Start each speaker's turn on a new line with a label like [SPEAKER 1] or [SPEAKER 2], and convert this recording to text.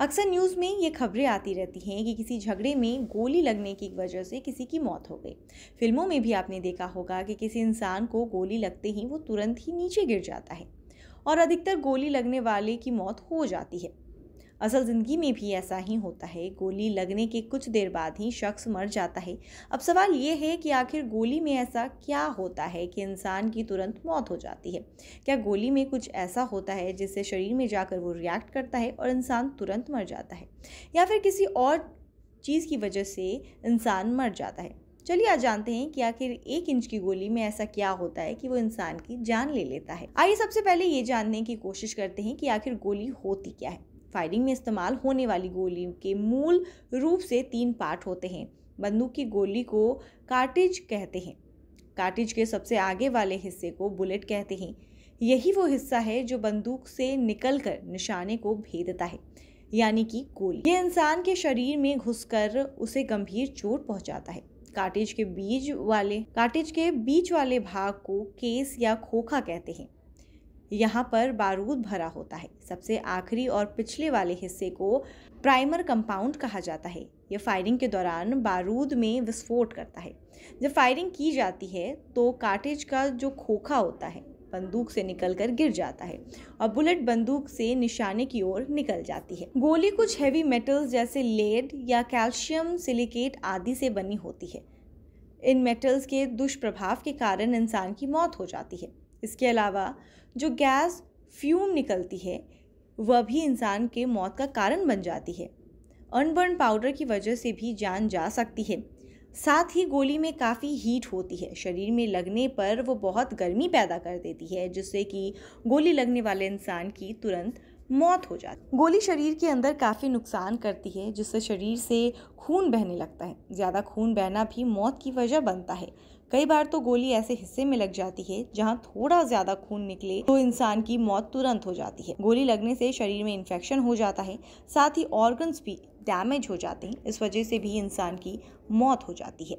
[SPEAKER 1] अक्सर न्यूज़ में ये खबरें आती रहती हैं कि किसी झगड़े में गोली लगने की वजह से किसी की मौत हो गई फिल्मों में भी आपने देखा होगा कि किसी इंसान को गोली लगते ही वो तुरंत ही नीचे गिर जाता है और अधिकतर गोली लगने वाले की मौत हो जाती है असल ज़िंदगी में भी ऐसा ही होता है गोली लगने के कुछ देर बाद ही शख्स मर जाता है अब सवाल ये है कि आखिर गोली में ऐसा क्या होता है कि इंसान की तुरंत मौत हो जाती है क्या गोली में कुछ ऐसा होता है जिससे शरीर में जाकर वो रिएक्ट करता है और इंसान तुरंत मर जाता है या फिर किसी और चीज़ की वजह से इंसान मर जाता है चलिए आज जानते हैं कि आखिर एक इंच की गोली में ऐसा क्या होता है कि वो इंसान की जान ले लेता है आइए सबसे पहले ये जानने की कोशिश करते हैं कि आखिर गोली होती क्या है फायरिंग में इस्तेमाल होने वाली गोली के मूल रूप से तीन पार्ट होते हैं बंदूक की गोली को कार्टिज कहते हैं कार्टिज के सबसे आगे वाले हिस्से को बुलेट कहते हैं यही वो हिस्सा है जो बंदूक से निकलकर निशाने को भेदता है यानी कि गोली ये इंसान के शरीर में घुसकर उसे गंभीर चोट पहुंचाता है कार्टिज के बीज वाले कार्टिज के बीच वाले भाग को केस या खोखा कहते हैं यहाँ पर बारूद भरा होता है सबसे आखिरी और पिछले वाले हिस्से को प्राइमर कंपाउंड कहा जाता है यह फायरिंग के दौरान बारूद में विस्फोट करता है जब फायरिंग की जाती है तो काटेज का जो खोखा होता है बंदूक से निकलकर गिर जाता है और बुलेट बंदूक से निशाने की ओर निकल जाती है गोली कुछ हैवी मेटल्स जैसे लेड या कैल्शियम सिलिकेट आदि से बनी होती है इन मेटल्स के दुष्प्रभाव के कारण इंसान की मौत हो जाती है इसके अलावा जो गैस फ्यूम निकलती है वह भी इंसान के मौत का कारण बन जाती है अनबर्न पाउडर की वजह से भी जान जा सकती है साथ ही गोली में काफ़ी हीट होती है शरीर में लगने पर वो बहुत गर्मी पैदा कर देती है जिससे कि गोली लगने वाले इंसान की तुरंत मौत हो जाती गोली शरीर के अंदर काफ़ी नुकसान करती है जिससे शरीर से खून बहने लगता है ज़्यादा खून बहना भी मौत की वजह बनता है कई बार तो गोली ऐसे हिस्से में लग जाती है जहां थोड़ा ज्यादा खून निकले तो इंसान की मौत तुरंत हो जाती है गोली लगने से शरीर में इन्फेक्शन हो जाता है साथ ही ऑर्गन्स भी डैमेज हो जाते हैं इस वजह से भी इंसान की मौत हो जाती है